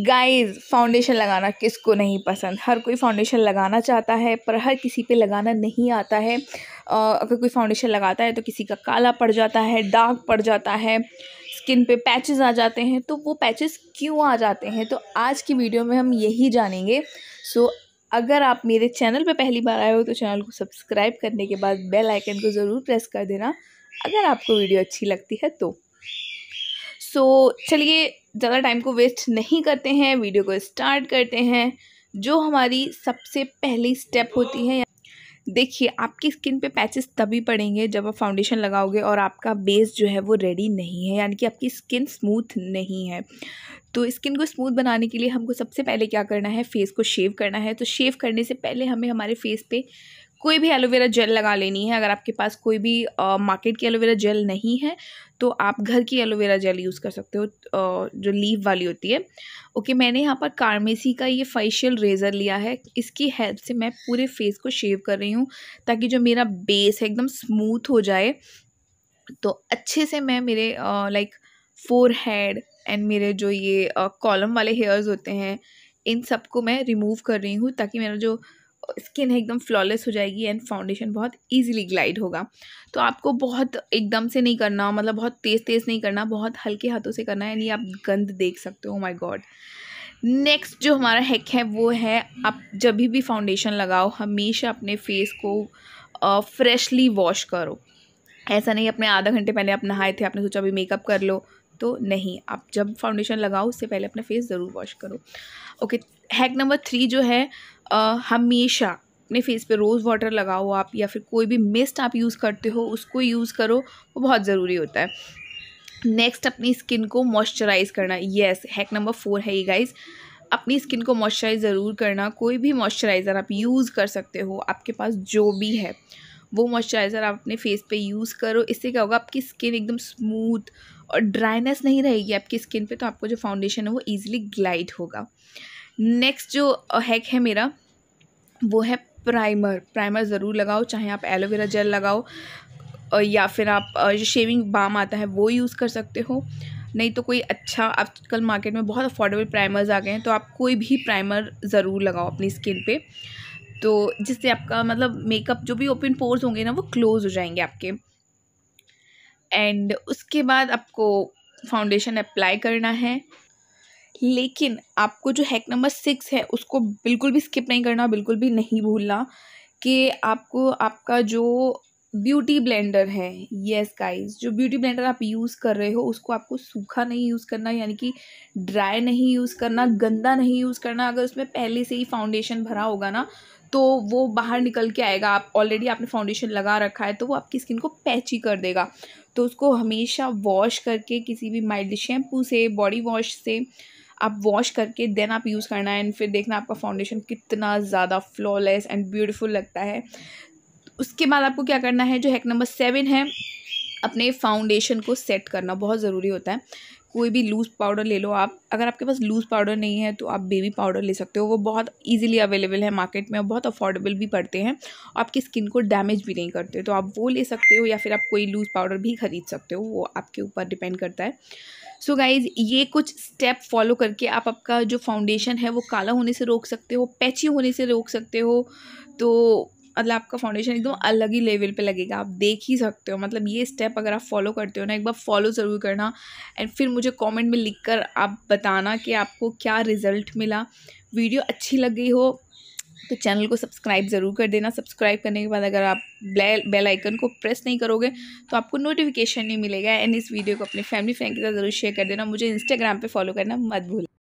guys foundation लगाना किसको नहीं पसंद हर कोई फाउंडेशन लगाना चाहता है पर हर किसी पे लगाना नहीं आता है अगर कोई फाउंडेशन लगाता है तो किसी का काला पड़ जाता है डार्क पड़ जाता है स्किन पे पैचेस आ जाते हैं तो वो पैचेस क्यों आ जाते हैं तो आज की वीडियो में हम यही जानेंगे सो अगर आप मेरे चैनल पर पहली बार आए हो तो चैनल को सब्सक्राइब करने के बाद बेल आइकन को ज़रूर प्रेस कर देना अगर आपको वीडियो अच्छी लगती है तो सो चलिए ज़्यादा टाइम को वेस्ट नहीं करते हैं वीडियो को स्टार्ट करते हैं जो हमारी सबसे पहली स्टेप होती है देखिए आपकी स्किन पे पैचेस तभी पड़ेंगे जब आप फाउंडेशन लगाओगे और आपका बेस जो है वो रेडी नहीं है यानी कि आपकी स्किन स्मूथ नहीं है तो स्किन को स्मूथ बनाने के लिए हमको सबसे पहले क्या करना है फेस को शेव करना है तो शेव करने से पहले हमें हमारे फेस पे कोई भी एलोवेरा जेल लगा लेनी है अगर आपके पास कोई भी मार्केट की एलोवेरा जेल नहीं है तो आप घर की एलोवेरा जेल यूज़ कर सकते हो जो लीव वाली होती है ओके मैंने यहाँ पर कार्मेसी का ये फेशियल रेज़र लिया है इसकी हेल्प से मैं पूरे फेस को शेव कर रही हूँ ताकि जो मेरा बेस है एकदम स्मूथ हो जाए तो अच्छे से मैं मेरे लाइक फोर हेड एंड मेरे जो ये कॉलम वाले हेयर्स होते हैं इन सबको मैं रिमूव कर रही हूँ ताकि मेरा जो स्किन है एकदम फ्लॉलेस हो जाएगी एंड फाउंडेशन बहुत इजीली ग्लाइड होगा तो आपको बहुत एकदम से नहीं करना मतलब बहुत तेज़ तेज़ नहीं करना बहुत हल्के हाथों से करना है यानी आप गंद देख सकते हो माय गॉड नेक्स्ट जो हमारा हैक है वो है आप जब भी फाउंडेशन लगाओ हमेशा अपने फेस को फ्रेशली वॉश करो ऐसा नहीं अपने आधा घंटे पहले आप नहाए थे आपने सोचा अभी मेकअप कर लो तो नहीं आप जब फाउंडेशन लगाओ उससे पहले अपना फेस ज़रूर वॉश करो ओके हैक नंबर थ्री जो है आ, हमेशा अपने फेस पे रोज़ वाटर लगाओ आप या फिर कोई भी मिस्ट आप यूज़ करते हो उसको यूज़ करो वो बहुत ज़रूरी होता है नेक्स्ट अपनी स्किन को मॉइस्चराइज करना येस हैक नंबर फोर है ये गाइज़ अपनी स्किन को मॉइस्चराइज ज़रूर करना कोई भी मॉइस्चराइज़र आप यूज़ कर सकते हो आपके पास जो भी है वो मॉइस्चराइज़र आप अपने फेस पे यूज़ करो इससे क्या होगा आपकी स्किन एकदम स्मूथ और ड्राइनेस नहीं रहेगी आपकी स्किन पे तो आपको जो फाउंडेशन है वो ईजिली ग्लाइड होगा नेक्स्ट जो हैक है मेरा वो है प्राइमर प्राइमर ज़रूर लगाओ चाहे आप एलोवेरा जेल लगाओ या फिर आप जो शेविंग बाम आता है वो यूज़ कर सकते हो नहीं तो कोई अच्छा आजकल मार्केट में बहुत अफोर्डेबल प्राइमर्स आ गए हैं तो आप कोई भी प्राइमर ज़रूर लगाओ अपनी स्किन पे तो जिससे आपका मतलब मेकअप जो भी ओपन पोर्स होंगे ना वो क्लोज़ हो जाएंगे आपके एंड उसके बाद आपको फाउंडेशन अप्लाई करना है लेकिन आपको जो हैक नंबर सिक्स है उसको बिल्कुल भी स्किप नहीं करना बिल्कुल भी नहीं भूलना कि आपको आपका जो ब्यूटी ब्लेंडर है येस गाइस जो ब्यूटी ब्लेंडर आप यूज़ कर रहे हो उसको आपको सूखा नहीं यूज़ करना यानी कि ड्राई नहीं यूज़ करना गंदा नहीं यूज़ करना अगर उसमें पहले से ही फाउंडेशन भरा होगा ना तो वो बाहर निकल के आएगा आप ऑलरेडी आपने फाउंडेशन लगा रखा है तो वो आपकी स्किन को पैची कर देगा तो उसको हमेशा वॉश करके किसी भी माइल्ड शैम्पू से बॉडी वॉश से आप वॉश करके देन आप यूज़ करना है एंड फिर देखना आपका फाउंडेशन कितना ज़्यादा फ्लॉलेस एंड ब्यूटीफुल लगता है उसके बाद आपको क्या करना है जो हैक नंबर सेवन है अपने फाउंडेशन को सेट करना बहुत ज़रूरी होता है कोई भी लूज़ पाउडर ले लो आप अगर आपके पास लूज़ पाउडर नहीं है तो आप बेबी पाउडर ले सकते हो वो बहुत इजीली अवेलेबल है मार्केट में और बहुत अफोर्डेबल भी पड़ते हैं आपकी स्किन को डैमेज भी नहीं करते तो आप वो ले सकते हो या फिर आप कोई लूज़ पाउडर भी ख़रीद सकते हो वो आपके ऊपर डिपेंड करता है सो so गाइज ये कुछ स्टेप फॉलो करके आप आपका जो फाउंडेशन है वो काला होने से रोक सकते हो पैची होने से रोक सकते हो तो मतलब आपका फाउंडेशन एकदम अलग ही लेवल पे लगेगा आप देख ही सकते हो मतलब ये स्टेप अगर आप फॉलो करते हो ना एक बार फॉलो ज़रूर करना एंड फिर मुझे कमेंट में लिखकर आप बताना कि आपको क्या रिज़ल्ट मिला वीडियो अच्छी लग गई हो तो चैनल को सब्सक्राइब ज़रूर कर देना सब्सक्राइब करने के बाद अगर आप बेल आइकन को प्रेस नहीं करोगे तो आपको नोटिफिकेशन नहीं मिलेगा एंड इस वीडियो को अपने फैमिली फ्रेंड के साथ ज़रूर शेयर कर देना मुझे इंस्टाग्राम पर फॉलो करना मत भूल